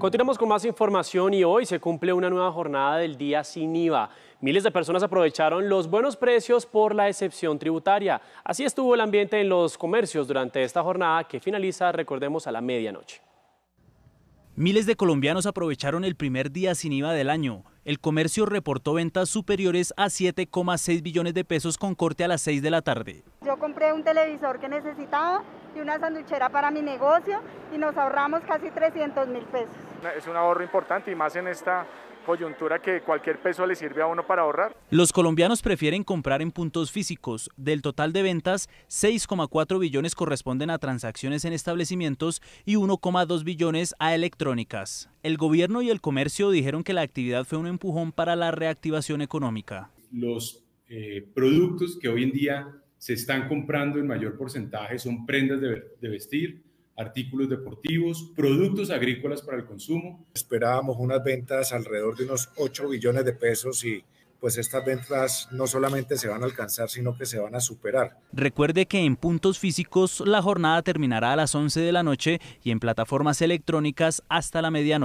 Continuamos con más información y hoy se cumple una nueva jornada del día sin IVA. Miles de personas aprovecharon los buenos precios por la excepción tributaria. Así estuvo el ambiente en los comercios durante esta jornada que finaliza, recordemos, a la medianoche. Miles de colombianos aprovecharon el primer día sin IVA del año. El comercio reportó ventas superiores a 7,6 billones de pesos con corte a las 6 de la tarde. Yo compré un televisor que necesitaba y una sanduchera para mi negocio y nos ahorramos casi 300 mil pesos. Es un ahorro importante y más en esta coyuntura que cualquier peso le sirve a uno para ahorrar. Los colombianos prefieren comprar en puntos físicos. Del total de ventas, 6,4 billones corresponden a transacciones en establecimientos y 1,2 billones a electrónicas. El gobierno y el comercio dijeron que la actividad fue un empujón para la reactivación económica. Los eh, productos que hoy en día se están comprando en mayor porcentaje son prendas de, vestir, artículos deportivos, productos agrícolas para el consumo. Esperábamos unas ventas alrededor de unos 8 billones de pesos y pues estas ventas no solamente se van a alcanzar, sino que se van a superar. Recuerde que en puntos físicos la jornada terminará a las 11 de la noche y en plataformas electrónicas hasta la medianoche.